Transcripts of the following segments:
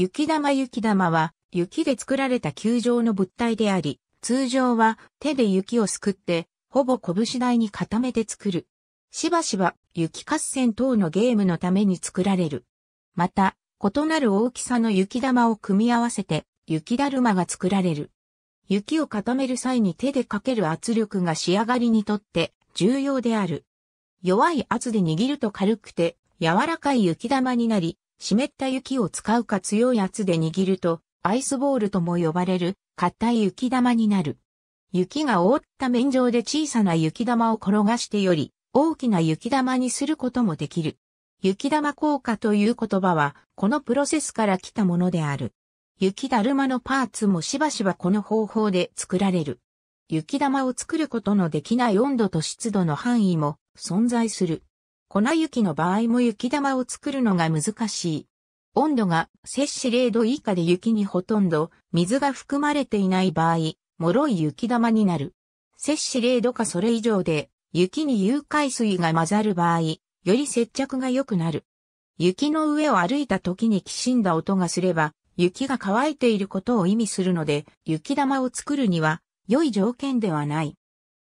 雪玉雪玉は、雪で作られた球状の物体であり、通常は手で雪をすくって、ほぼ拳台に固めて作る。しばしば雪合戦等のゲームのために作られる。また、異なる大きさの雪玉を組み合わせて、雪だるまが作られる。雪を固める際に手でかける圧力が仕上がりにとって重要である。弱い圧で握ると軽くて柔らかい雪玉になり、湿った雪を使うか強い圧で握ると、アイスボールとも呼ばれる、硬い雪玉になる。雪が覆った面上で小さな雪玉を転がしてより、大きな雪玉にすることもできる。雪玉効果という言葉は、このプロセスから来たものである。雪だるまのパーツもしばしばこの方法で作られる。雪玉を作ることのできない温度と湿度の範囲も存在する。粉雪の場合も雪玉を作るのが難しい。温度が摂氏0度以下で雪にほとんど水が含まれていない場合、脆い雪玉になる。摂氏0度かそれ以上で雪に融解水が混ざる場合、より接着が良くなる。雪の上を歩いた時にきしんだ音がすれば、雪が乾いていることを意味するので、雪玉を作るには良い条件ではない。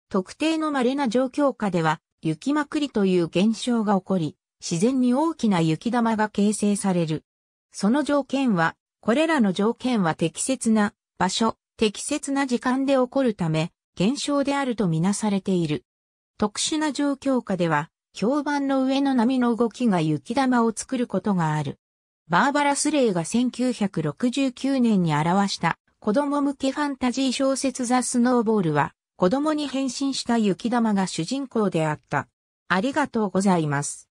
特定の稀な状況下では、雪まくりという現象が起こり、自然に大きな雪玉が形成される。その条件は、これらの条件は適切な場所、適切な時間で起こるため、現象であるとみなされている。特殊な状況下では、評判の上の波の動きが雪玉を作ることがある。バーバラ・スレイが1969年に表した子供向けファンタジー小説ザ・スノーボールは、子供に変身した雪玉が主人公であった。ありがとうございます。